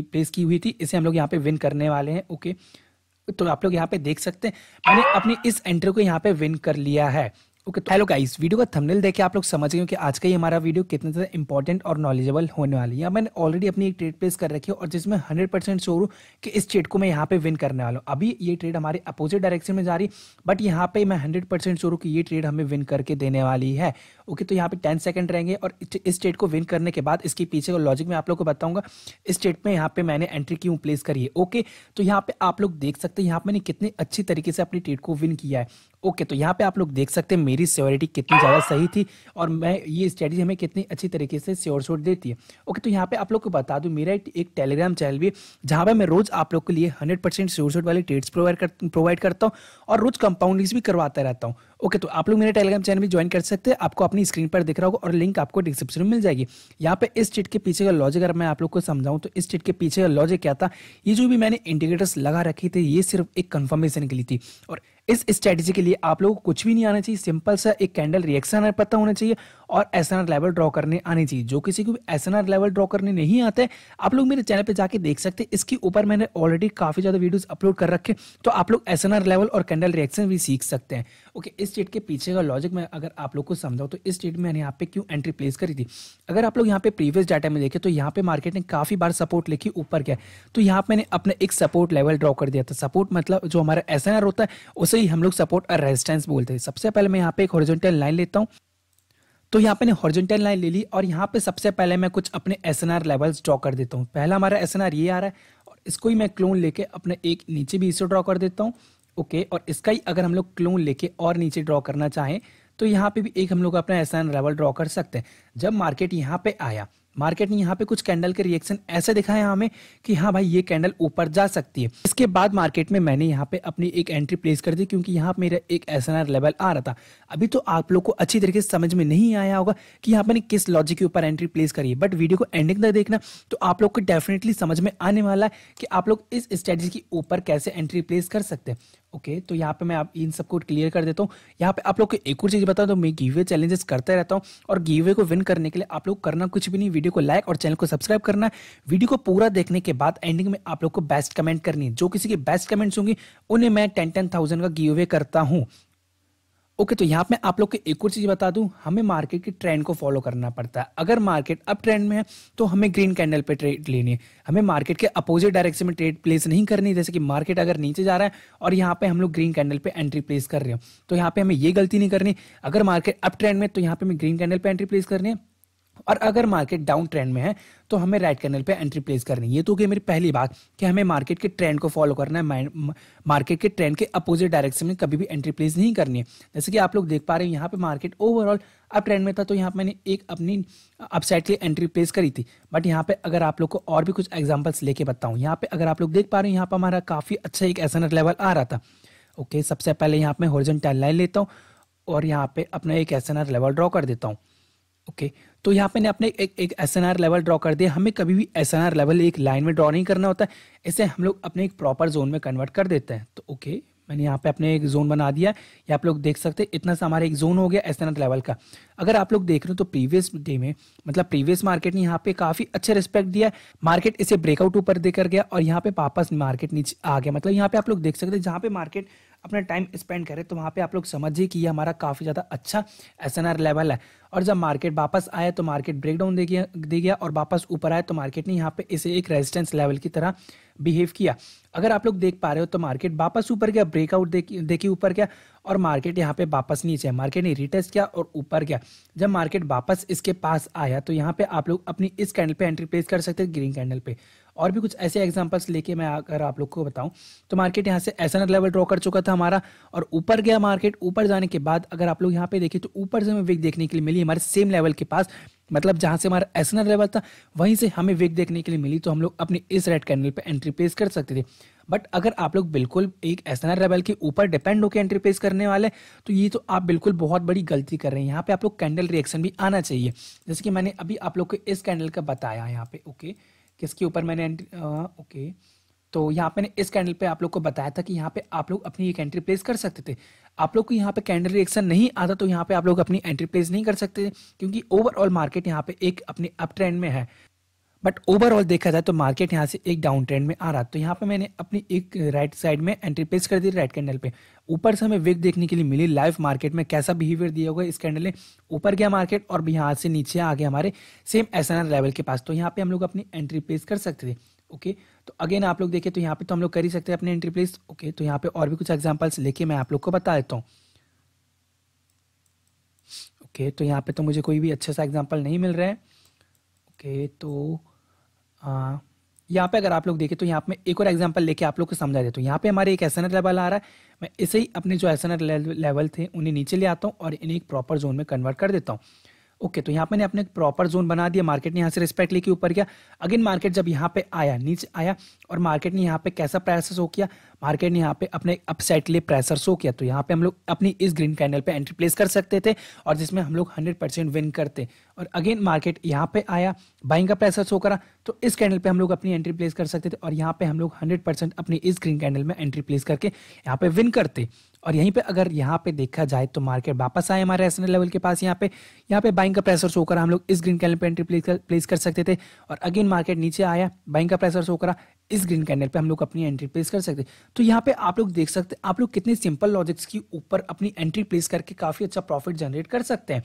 पेश की हुई थी इसे हम लोग यहाँ पे विन करने वाले हैं ओके तो आप लोग यहाँ पे देख सकते हैं मैंने अपनी इस एंट्री को यहाँ पे विन कर लिया है ओके तो हेलो गाइस वीडियो का थंबनेल देख के आप लोग समझ गए कि आज का ये हमारा वीडियो कितने ज़्यादा इंपॉर्टेंट और नॉलेजेबल होने वाली है मैंने ऑलरेडी अपनी एक ट्रेड प्लेस कर रखी है और जिसमें 100 परसेंट शोर हूँ कि इस ट्रेड को मैं यहाँ पे विन करने वाला हूँ अभी ये ट्रेड हमारे अपोजिट डायरेक्शन में जा रही बट यहाँ पे मैं हंड्रेड परसेंट शोर हूँ कि ये ट्रेड हमें विन करके देने वाली है ओके तो यहाँ पे टेन सेकेंड रहेंगे और इस ट्रेड को विन करने के बाद इसके पीछे का लॉजिक मैं आप लोग को बताऊंगा इस ट्रेड में यहाँ पे मैंने एंट्री क्यों प्लेस करी है ओके तो यहाँ पे आप लोग देख सकते हैं यहाँ पर मैंने कितने अच्छी तरीके से अपनी ट्रेड को विन किया है ओके तो यहाँ पे आप लोग देख सकते हैं मेरी सियोरिटी कितनी ज़्यादा सही थी और मैं ये स्ट्रेटजी हमें कितनी अच्छी तरीके से स्योर शोर देती है ओके तो यहाँ पे आप लोग को बता दूँ मेरा एक टेलीग्राम चैनल भी है जहाँ पर मैं रोज़ आप लोग के लिए हंड्रेड परसेंट श्योर शोट वाले ट्रेड्स प्रोवाइड कर प्रोवाइड करता हूँ और रोज़ कंपाउंडिंग्स भी करवाता रहता हूँ ओके तो आप लोग मेरे टेलीग्राम चैनल भी ज्वाइन कर सकते हैं आपको अपनी स्क्रीन पर दिख रहा होगा और लिंक आपको डिस्क्रिप्शन में मिल जाएगी यहाँ पे इस चीट के पीछे का लॉजिक अगर मैं आप लोग को समझाऊँ तो इस चीट के पीछे का लॉजिक क्या था ये जो भी मैंने इंडिकेटर्स लगा रखे थे ये सिर्फ एक कन्फर्मेशन के लिए थी और इस स्ट्रेटेजी के लिए आप लोगों को कुछ भी नहीं आना चाहिए सिंपल सा एक कैंडल रिएक्शन पता होना चाहिए और एस लेवल ड्रॉ करने आने चाहिए जो किसी को भी एस लेवल ड्रॉ करने नहीं आते आप लोग मेरे चैनल पे जाके देख सकते हैं इसके ऊपर मैंने ऑलरेडी काफी ज्यादा वीडियोस अपलोड कर रखे तो आप लोग एस लेवल और कैंडल रिएक्शन भी सीख सकते हैं ओके इस स्टेट के पीछे का लॉजिक मैं अगर आप लोग को समझाऊँ तो इस चीट में यहाँ पे क्यों एंट्री प्लेस करी थी अगर आप लोग यहाँ पे प्रीवियस डाटा में देखें तो यहाँ पे मार्केट ने काफ़ी बार सपोर्ट लिखी ऊपर किया तो यहाँ पे मैंने अपने एक सपोर्ट लेवल ड्रॉ कर दिया था सपोर्ट मतलब जो हमारा एस होता है उसे ही हम लोग सपोर्ट और रेजिस्टेंस बोलते हैं सबसे पहले मैं यहाँ पे एक हॉरिजॉन्टल लाइन लेता हूँ तो यहाँ पे हॉर्जेंटल लाइन ले ली और यहाँ पे सबसे पहले मैं कुछ अपने एस लेवल्स ड्रॉ कर देता हूँ पहला हमारा एस ये आ रहा है और इसको ही मैं क्लोन लेके अपने एक नीचे भी इसे ड्रॉ कर देता हूँ ओके okay, और इसका ही अगर हम लोग क्लोन लेके और नीचे ड्रॉ करना चाहें तो यहाँ पे भी एक हम लोग अपना एस एन लेवल ड्रॉ कर सकते हैं जब मार्केट यहाँ पे आया मार्केट ने यहाँ पे कुछ कैंडल के रिएक्शन ऐसे दिखाया हमें कि हाँ भाई ये कैंडल ऊपर जा सकती है इसके बाद मार्केट में मैंने यहाँ पे अपनी एक एंट्री प्लेस कर दी क्योंकि यहाँ मेरा एक एस लेवल आ रहा था अभी तो आप लोग को अच्छी तरीके से समझ में नहीं आया होगा कि यहाँ मैंने किस लॉजिक के ऊपर एंट्री प्लेस करी है बट वीडियो को एंडिंग तक देखना तो आप लोग को डेफिनेटली समझ में आने वाला है कि आप लोग इस स्ट्रेटेजी के ऊपर कैसे एंट्री प्लेस कर सकते हैं ओके okay, तो यहाँ पे मैं आप इन सबको क्लियर कर देता हूँ यहाँ पे आप लोग को एक और चीज़ बताऊँ तो मैं गिवे चैलेंजेस करते रहता हूँ और वे को विन करने के लिए आप लोग करना कुछ भी नहीं वीडियो को लाइक और चैनल को सब्सक्राइब करना है वीडियो को पूरा देखने के बाद एंडिंग में आप लोग को बेस्ट कमेंट करनी है जो किसी की बेस्ट कमेंट्स होंगी उन्हें मैं टेन टेन थाउजेंड का गिवे करता हूँ ओके तो यहाँ पे आप लोग को एक और चीज़ बता दू हमें मार्केट के ट्रेंड को फॉलो करना पड़ता है अगर मार्केट अप ट्रेंड में है तो हमें ग्रीन कैंडल पे ट्रेड लेनी है हमें मार्केट के अपोजिट डायरेक्शन में ट्रेड प्लेस नहीं करनी जैसे कि मार्केट अगर नीचे जा रहा है और यहाँ पे हम लोग ग्रीन कैंडल पे एंट्री प्लेस कर रहे हो तो यहाँ पे हमें ये गलती नहीं करनी अगर मार्केट अप ट्रेंड में तो यहाँ पे हमें ग्रीन कैंडल पे एंट्री प्लेस करनी है और अगर मार्केट डाउन ट्रेंड में है तो हमें राइट कैनल पे एंट्री प्लेस करनी है ये तो गई मेरी पहली बात कि हमें मार्केट के ट्रेंड को फॉलो करना है मार्केट के ट्रेंड के अपोजिट डायरेक्शन में कभी भी एंट्री प्लेस नहीं करनी है जैसे कि आप लोग देख पा रहे हैं यहाँ पे मार्केट ओवरऑल अब ट्रेंड में था तो यहाँ पर मैंने एक अपनी अपसाइड के एंट्री प्लेस करी थी बट यहाँ पे अगर आप लोग को और भी कुछ एग्जाम्पल्स लेके बताऊँ यहाँ पे अगर आप लोग देख पा रहे हैं यहाँ पर हमारा काफ़ी अच्छा एक एस लेवल आ रहा था ओके सबसे पहले यहाँ पे हॉर्जेंटल लाइन लेता हूँ और यहाँ पे अपना एक एस लेवल ड्रॉ कर देता हूँ ओके okay, तो यहाँ पे ने अपने एक एक एस लेवल ड्रॉ कर दिया हमें कभी भी एस लेवल एक लाइन में ड्रॉ नहीं करना होता है इसे हम लोग अपने एक प्रॉपर जोन में कन्वर्ट कर देते हैं तो ओके मैंने यहाँ पे अपने एक जोन बना दिया ये आप लोग देख सकते हैं इतना सा हमारा एक जोन हो गया एस लेवल का अगर आप लोग देख रहे हो तो प्रीवियस डे में मतलब प्रीवियस मार्केट ने यहाँ पे काफी अच्छा रिस्पेक्ट दिया मार्केट इसे ब्रेकआउट ऊपर देकर गया और यहाँ पे वापस मार्केट नीचे आ गया मतलब यहाँ पे आप लोग देख सकते हैं जहाँ पे मार्केट अपना टाइम स्पेंड करें तो वहाँ पे आप लोग समझिए कि ये हमारा काफ़ी ज़्यादा अच्छा एस लेवल है और जब मार्केट वापस आया तो मार्केट ब्रेकडाउन दे गया दे गया और वापस ऊपर आया तो मार्केट ने यहाँ पे इसे एक रेजिस्टेंस लेवल की तरह बिहेव किया अगर आप लोग देख पा रहे हो तो मार्केट वापस ऊपर गया ब्रेकआउट देखिए ऊपर गया और मार्केट यहाँ पे वापस नीचे है मार्केट ने रिटेस्ट किया और ऊपर गया जब मार्केट वापस इसके पास आया तो यहाँ पे आप लोग अपनी इस कैंडल पे एंट्री प्लेस कर सकते हैं ग्रीन कैंडल पे और भी कुछ ऐसे एग्जांपल्स लेके मैं अगर आप लोग को बताऊं तो मार्केट यहाँ से एस लेवल ड्रॉ कर चुका था हमारा और ऊपर गया मार्केट ऊपर जाने के बाद अगर आप लोग यहाँ पे देखिए तो ऊपर से हमें विक देखने के लिए मिली हमारे सेम लेवल के पास मतलब जहाँ से हमारा एस लेवल था वहीं से हमें वेक देखने के लिए मिली तो हम लोग अपने इस रेड कैंडल पे एंट्री प्लेस कर सकते थे बट अगर आप लोग बिल्कुल एक एसएनआर लेवल के ऊपर डिपेंड होकर एंट्री प्लेस करने वाले तो ये तो आप बिल्कुल बहुत बड़ी गलती कर रहे हैं यहाँ पे आप लोग कैंडल रिएक्शन भी आना चाहिए जैसे कि मैंने अभी आप लोग को इस कैंडल का बताया यहाँ पे ओके किसके ऊपर मैंने एंट्री ओके तो यहाँ पे इस कैंडल पे आप लोग को बताया था कि यहाँ पे आप लोग अपनी एक एंट्री प्लेस कर सकते थे आप लोग को यहाँ पे कैंडल रिएक्शन नहीं आता तो यहाँ पे आप लोग अपनी एंट्री प्लेस नहीं कर सकते क्योंकि ओवरऑल मार्केट यहाँ पे एक अपने अप ट्रेंड में है बट ओवरऑल देखा जाए तो मार्केट यहाँ से एक डाउन ट्रेंड में आ रहा तो यहाँ पे मैंने अपनी एक राइट साइड में एंट्री प्लेस कर दी राइट कैंडल पे ऊपर से हमें वेग देखने के लिए मिली लाइव मार्केट में कैसा बिहेवियर दिया होगा इस कैंडल ने ऊपर गया मार्केट और भी यहाँ से नीचे आ गया हमारे सेम एस लेवल के पास तो यहाँ पे हम लोग अपनी एंट्री प्लेस कर सकते थे ओके तो अगेन आप लोग देखें तो यहाँ पे तो हम लोग कर ही सकते हैं अपने एंट्री प्लेस ओके तो यहाँ पे और भी कुछ एग्जाम्पल्स लेके मैं आप लोग को बता देता हूँ ओके तो यहाँ पे तो मुझे कोई भी अच्छा सा एग्जाम्पल नहीं मिल रहा है ओके तो यहाँ पे अगर आप लोग देखें तो यहाँ पे एक और एग्जांपल लेके आप लोग को समझा देता हूँ यहाँ पे हमारे एक एस लेवल आ रहा है मैं इसे ही अपने जो एस लेवल थे उन्हें नीचे ले आता हूँ और इन्हें एक प्रॉपर जोन में कन्वर्ट कर देता हूँ ओके okay, तो यहाँ पे मैंने अपने प्रॉपर जोन बना दिया मार्केट ने यहाँ से रिस्पेक्ट लेके ऊपर गया अगेन मार्केट जब यहाँ पे आया नीचे आया और मार्केट ने यहाँ पे कैसा प्राइस हो किया मार्केट ने यहाँ पे अपने अपसाइड लिए प्रेशर शो किया तो यहाँ पे हम लोग अपनी इस ग्रीन कैंडल पे एंट्री प्लेस कर सकते थे और जिसमें हम लोग 100 परसेंट विन करते और अगेन मार्केट यहाँ पे आया बाइंग का प्रेशर शो करा तो इस कैंडल पे हम लोग अपनी एंट्री प्लेस कर सकते थे और यहाँ पे हम लोग हंड्रेड अपनी इस ग्रीन कैंडल में एंट्री प्लेस करके यहाँ पे विन करते और यहीं पे अगर यहाँ पे देखा जाए तो मार्केट वापस आए हमारे एस लेवल के पास यहाँ पे यहाँ पे बाइंग का प्रेशर शो करा हम लोग इस ग्रीन कैंडल पे एंट्री प्लेस कर, प्लेस कर सकते थे और अगेन मार्केट नीचे आया बाइंग का प्रेशर शो करा इस ग्रीन कैंडल पे हम लोग अपनी एंट्री प्लेस कर सकते हैं तो यहाँ पे आप लोग देख सकते हैं आप लोग कितने सिंपल लॉजिक्स की ऊपर अपनी एंट्री प्लेस करके काफ़ी अच्छा प्रॉफिट जनरेट कर सकते हैं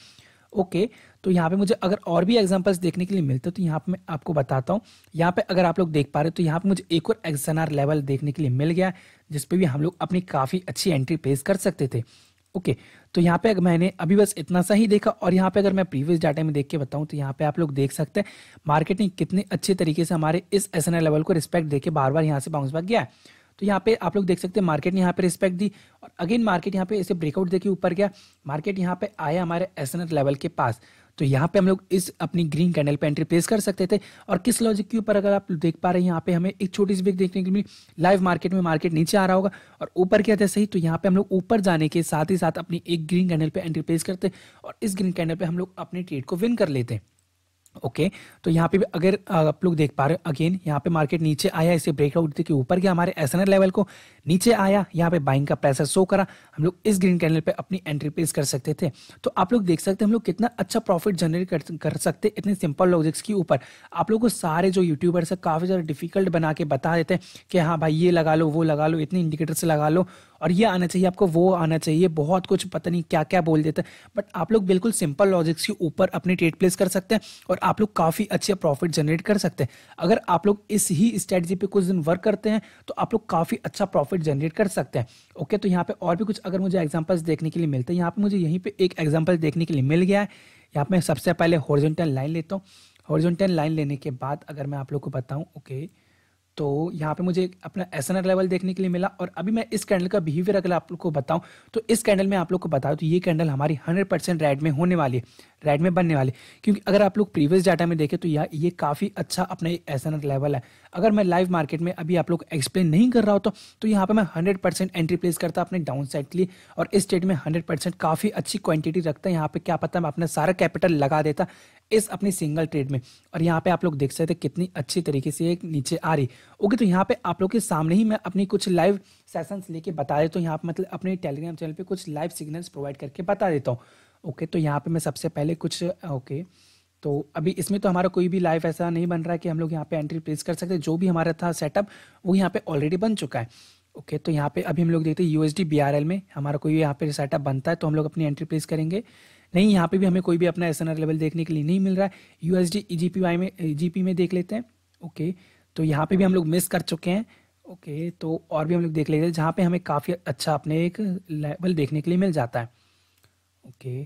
ओके okay, तो यहाँ पे मुझे अगर और भी एग्जांपल्स देखने के लिए मिलते तो यहाँ पे मैं आपको बताता हूँ यहाँ पे अगर आप लोग देख पा रहे हो तो यहाँ पे मुझे एक और एक्सएनआर लेवल देखने के लिए मिल गया जिसपे भी हम लोग अपनी काफ़ी अच्छी एंट्री प्लेस कर सकते थे ओके तो यहाँ पे अगर मैंने अभी बस इतना सा ही देखा और यहाँ पे अगर मैं प्रीवियस डाटा में देख के बताऊँ तो यहाँ पे आप लोग देख सकते हैं मार्केट ने कितने अच्छे तरीके से हमारे इस एस लेवल को रिस्पेक्ट देके बार बार यहाँ से बाउंस बैक गया है तो यहाँ पे आप लोग देख सकते हैं मार्केट ने यहाँ पे रिस्पेक्ट दी और अगेन मार्केट यहाँ पे इसे ब्रेकआउट देके ऊपर गया मार्केट यहाँ पे आया हमारे एस लेवल के पास तो यहाँ पे हम लोग इस अपनी ग्रीन कैंडल पे एंट्री प्लेस कर सकते थे और किस लॉजिक के ऊपर अगर आप देख पा रहे हैं यहाँ पे हमें एक छोटी सी ब्रेक देखने के लिए लाइव मार्केट में मार्केट नीचे आ रहा होगा और ऊपर क्या था सही तो यहाँ पे हम लोग ऊपर जाने के साथ ही साथ अपनी एक ग्रीन कैंडल पे एंट्री प्लेस करते और इस ग्रीन कैंडल पर हम लोग अपने ट्रेड को विन कर लेते हैं ओके okay, तो यहाँ पे भी अगर आप लोग देख पा रहे हो अगेन यहाँ पे मार्केट नीचे आया इसे ब्रेकआउट के ऊपर गया हमारे एस लेवल को नीचे आया यहाँ पे बाइंग का प्रेशर शो करा हम लोग इस ग्रीन कैंडल पे अपनी एंट्री प्लेस कर सकते थे तो आप लोग देख सकते हैं हम लोग कितना अच्छा प्रॉफिट जनरेट कर, कर सकते इतने सिंपल लॉजिक्स के ऊपर आप लोग को सारे जो यूट्यूबर्स है काफ़ी ज़्यादा डिफिकल्ट बना के बता देते हैं कि हाँ भाई ये लगा लो वो लगा लो इतने इंडिकेटर से लगा लो और ये आना चाहिए आपको वो आना चाहिए बहुत कुछ पता नहीं क्या क्या बोल देते हैं बट आप लोग बिल्कुल सिंपल लॉजिक्स के ऊपर अपनी ट्रेड प्लेस कर सकते हैं और आप लोग काफ़ी अच्छे प्रॉफिट जनरेट कर सकते हैं अगर आप लोग इस ही स्ट्रेटजी पे कुछ दिन वर्क करते हैं तो आप लोग काफ़ी अच्छा प्रॉफिट जनरेट कर सकते हैं ओके तो यहाँ पर और भी कुछ अगर मुझे एग्जाम्पल्स देखने के लिए मिलते हैं यहाँ पर मुझे यहीं पर एक एग्जाम्पल देखने के लिए मिल गया है यहाँ पर सबसे पहले हॉर्जेंटल लाइन लेता हूँ हॉर्जेंटल लाइन लेने के बाद अगर मैं आप लोग को बताऊँ ओके okay, तो यहाँ पे मुझे अपना एस लेवल देखने के लिए मिला और अभी मैं इस कैंडल का बिहेवियर अगर आप लोग को बताऊँ तो इस कैंडल में आप लोग को बताऊँ तो ये कैंडल हमारी 100 परसेंट रेड में होने वाली है रेड में बनने वाली क्योंकि अगर आप लोग प्रीवियस डाटा में देखें तो यह ये काफ़ी अच्छा अपना एस लेवल है अगर मैं लाइव मार्केट में अभी आप लोग एक्सप्लेन नहीं कर रहा हो तो, तो यहाँ पर मैं हंड्रेड एंट्री प्लेस करता अपने डाउन साइड के लिए और इस स्टेट में हंड्रेड काफ़ी अच्छी क्वान्टिटी रखता है यहाँ पर क्या पता मैं अपना सारा कैपिटल लगा देता इस अपनी सिंगल ट्रेड में और यहाँ पे आप लोग देख सकते कितनी अच्छी तरीके से एक नीचे आ रही ओके तो यहाँ पे आप लोग के सामने ही मैं अपनी कुछ लाइव सेशंस लेके बता देता हूँ यहाँ पे मतलब अपने टेलीग्राम चैनल पे कुछ लाइव सिग्नल्स प्रोवाइड करके बता देता हूँ ओके तो यहाँ पे मैं सबसे पहले कुछ ओके तो अभी इसमें तो हमारा कोई भी लाइव ऐसा नहीं बन रहा है कि हम लोग यहाँ पे एंट्री प्लेस कर सकते जो भी हमारा था सेटअप वो यहाँ पे ऑलरेडी बन चुका है ओके तो यहाँ पे अभी हम लोग देखते हैं यूएसडी बीआरएल में हमारा कोई यहाँ पे सेटअप बनता है तो हम लोग अपनी एंट्री प्लेस करेंगे नहीं यहाँ पे भी हमें कोई भी अपना एस लेवल देखने के लिए नहीं मिल रहा है यू एस e में जी e में देख लेते हैं ओके तो यहाँ पे भी हम लोग मिस कर चुके हैं ओके तो और भी हम लोग देख लेते हैं जहाँ पे हमें काफ़ी अच्छा अपने एक लेवल देखने के लिए मिल जाता है ओके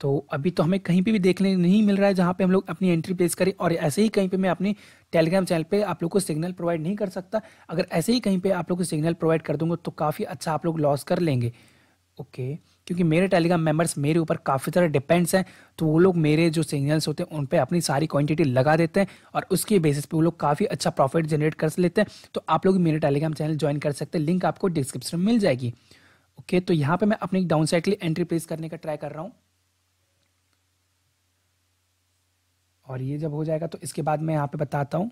तो अभी तो हमें कहीं पे भी देखने नहीं मिल रहा है जहाँ पे हम लोग अपनी एंट्री प्लेस करें और ऐसे ही कहीं पे मैं अपने टेलीग्राम चैनल पे आप लोग को सिग्नल प्रोवाइड नहीं कर सकता अगर ऐसे ही कहीं पे आप लोग को सिग्नल प्रोवाइड कर दूंगा तो काफ़ी अच्छा आप लोग लॉस कर लेंगे ओके okay. क्योंकि मेरे टेलीग्राम मेंबर्स मेरे ऊपर काफ़ी तरह डिपेंड्स हैं तो वो लोग मेरे जो सिग्नल्स होते हैं उन पर अपनी सारी क्वांटिटी लगा देते हैं और उसके बेसिस पे वो लोग काफ़ी अच्छा प्रॉफिट जनरेट कर लेते हैं तो आप लोग मेरे टेलीग्राम चैनल ज्वाइन कर सकते हैं लिंक आपको डिस्क्रिप्शन में मिल जाएगी ओके तो यहाँ पर मैं अपनी डाउन साइड के लिए एंट्री प्लेस करने का ट्राई कर रहा हूँ और ये जब हो जाएगा तो इसके बाद मैं यहाँ पर बताता हूँ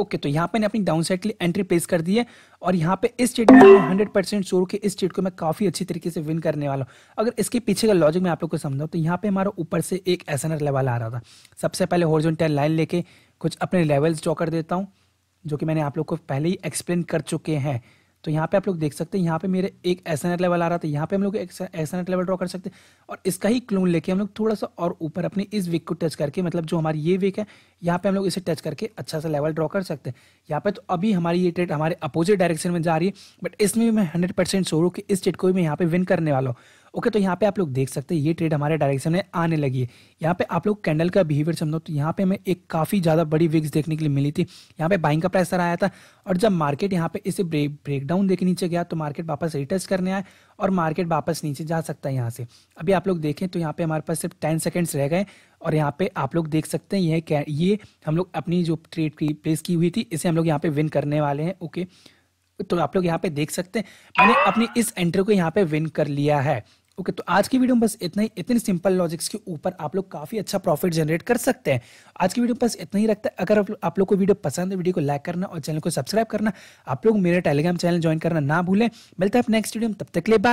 ओके तो यहाँ पे मैंने अपनी डाउन साइड के लिए एंट्री प्लेस कर दी है और यहाँ पे इस चीट में हंड्रेड परसेंट शोर के इस स्टेट को मैं काफ़ी अच्छी तरीके से विन करने वाला हूँ अगर इसके पीछे का लॉजिक मैं आप लोग को समझाऊँ तो यहाँ पे हमारा ऊपर से एक एस लेवल आ रहा था सबसे पहले हॉर्जोनटल लाइन लेके कुछ अपने लेवल्स ड्रॉ कर देता हूँ जो कि मैंने आप लोग को पहले ही एक्सप्लेन कर चुके हैं तो यहाँ पे आप लोग देख सकते हैं यहाँ पे मेरे एक ऐसा नेट लेवल आ रहा था यहाँ पे हम लोग एक नेट लेवल ड्रॉ कर सकते हैं और इसका ही क्लोन लेके हम लोग थोड़ा सा और ऊपर अपने इस विक को टच करके मतलब जो हमारी ये विक है यहाँ पे हम लोग इसे टच करके अच्छा सा लेवल ड्रॉ कर सकते हैं यहाँ पे तो अभी हमारी ये ट्रेड हमारे अपोजिट डायरेक्शन में जा रही है बट इसमें भी मैं हंड्रेड परसेंट शोर हूँ कि इस ट्रेड को भी मैं यहाँ पे विन करने वाला हूँ ओके तो यहाँ पे आप लोग देख सकते हैं ये ट्रेड हमारे डायरेक्शन में आने लगी है यहाँ पे आप लोग कैंडल का बिहेवियर समझो तो यहाँ पे हमें एक काफ़ी ज़्यादा बड़ी विग्स देखने के लिए मिली थी यहाँ पे बाइंग का प्रेसर आया था और जब मार्केट यहाँ पे इसे ब्रेक ब्रेकडाउन देखे नीचे गया तो मार्केट वापस रिटर्च करने आए और मार्केट वापस नीचे जा सकता है यहाँ से अभी आप लोग देखें तो यहाँ पे हमारे पास सिर्फ टेन सेकेंड्स रह गए और यहाँ पे आप लोग देख सकते हैं यह ये हम लोग अपनी जो ट्रेड की प्लेस की हुई थी इसे हम लोग यहाँ पे विन करने वाले हैं ओके तो आप लोग यहाँ पे देख सकते हैं मैंने अपनी इस एंट्री को यहाँ पे विन कर लिया है ओके okay, तो आज की वीडियो में बस इतना ही इतने सिंपल लॉजिक्स के ऊपर आप लोग काफी अच्छा प्रॉफिट जनरेट कर सकते हैं आज की वीडियो बस इतना ही रखता है अगर आप, आप लोग को वीडियो पसंद है वीडियो को लाइक करना और चैनल को सब्सक्राइब करना आप लोग मेरे टेलीग्राम चैनल ज्वाइन करना ना भूलें मिलते हैं आप नेक्स्ट वीडियो में तब तक ले बाय